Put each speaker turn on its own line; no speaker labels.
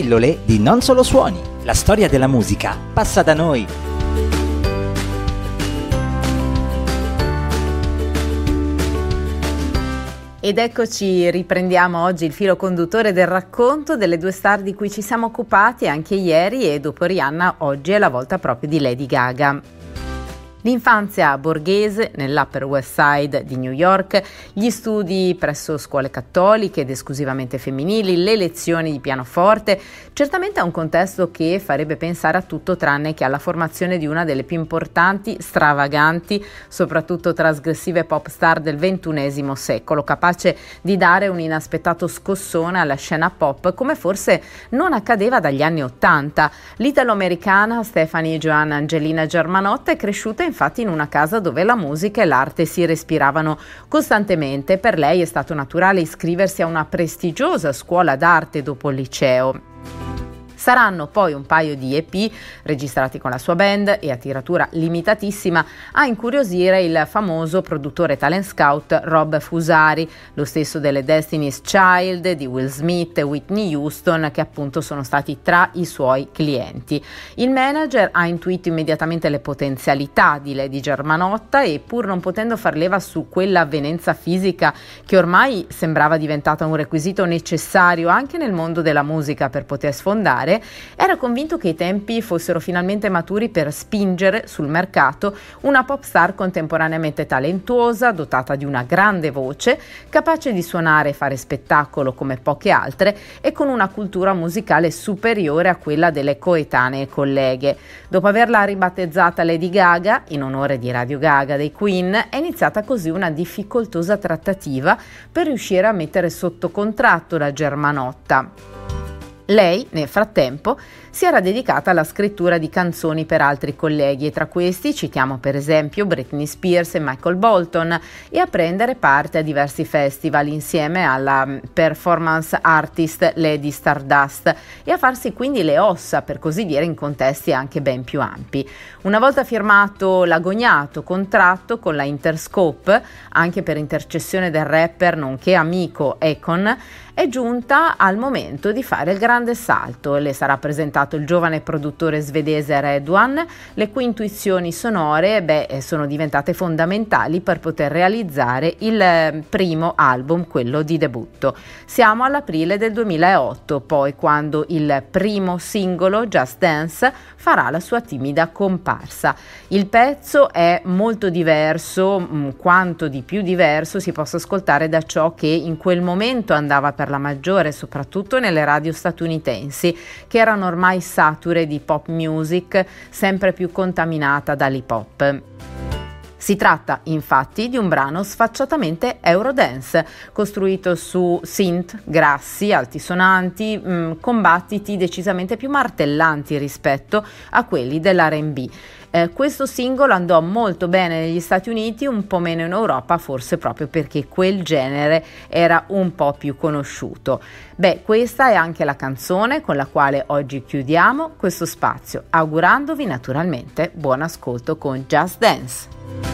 Pillole di Non Solo Suoni. La storia della musica passa da noi. Ed eccoci, riprendiamo oggi il filo conduttore del racconto delle due star di cui ci siamo occupati anche ieri e dopo Rihanna oggi è la volta proprio di Lady Gaga. L'infanzia borghese nell'Upper West Side di New York, gli studi presso scuole cattoliche ed esclusivamente femminili, le lezioni di pianoforte, certamente è un contesto che farebbe pensare a tutto tranne che alla formazione di una delle più importanti, stravaganti, soprattutto trasgressive pop star del ventunesimo secolo, capace di dare un inaspettato scossone alla scena pop come forse non accadeva dagli anni Ottanta. L'italo-americana Stephanie Joanna Angelina Germanotta è cresciuta infatti in una casa dove la musica e l'arte si respiravano costantemente. Per lei è stato naturale iscriversi a una prestigiosa scuola d'arte dopo il liceo. Saranno poi un paio di EP registrati con la sua band e a tiratura limitatissima a incuriosire il famoso produttore talent scout Rob Fusari, lo stesso delle Destiny's Child di Will Smith e Whitney Houston che appunto sono stati tra i suoi clienti. Il manager ha intuito immediatamente le potenzialità di Lady Germanotta e pur non potendo far leva su quell'avvenenza fisica che ormai sembrava diventata un requisito necessario anche nel mondo della musica per poter sfondare, fare, era convinto che i tempi fossero finalmente maturi per spingere sul mercato una pop star contemporaneamente talentuosa, dotata di una grande voce, capace di suonare e fare spettacolo come poche altre e con una cultura musicale superiore a quella delle coetanee colleghe. Dopo averla ribattezzata Lady Gaga, in onore di Radio Gaga dei Queen, è iniziata così una difficoltosa trattativa per riuscire a mettere sotto contratto la Germanotta. Lei, nel frattempo, si era dedicata alla scrittura di canzoni per altri colleghi e tra questi citiamo per esempio Britney Spears e Michael Bolton e a prendere parte a diversi festival insieme alla mm, performance artist Lady Stardust e a farsi quindi le ossa, per così dire, in contesti anche ben più ampi. Una volta firmato l'agognato contratto con la Interscope, anche per intercessione del rapper nonché amico Econ, è giunta al momento di fare il grande grande salto. Le sarà presentato il giovane produttore svedese Redwan, le cui intuizioni sonore beh, eh, sono diventate fondamentali per poter realizzare il ehm, primo album, quello di debutto. Siamo all'aprile del 2008, poi quando il primo singolo, Just Dance, farà la sua timida comparsa. Il pezzo è molto diverso, mm, quanto di più diverso si possa ascoltare da ciò che in quel momento andava per la maggiore, soprattutto nelle radio statunitensi statunitensi che erano ormai sature di pop music sempre più contaminata dall'hip hop. Si tratta infatti di un brano sfacciatamente Eurodance, costruito su synth grassi, altisonanti, mh, mm, combattiti decisamente più martellanti rispetto a quelli dell'RB. Eh, questo singolo andò molto bene negli Stati Uniti, un po' meno in Europa, forse proprio perché quel genere era un po' più conosciuto. Beh, questa è anche la canzone con la quale oggi chiudiamo questo spazio, augurandovi naturalmente buon ascolto con Just Dance.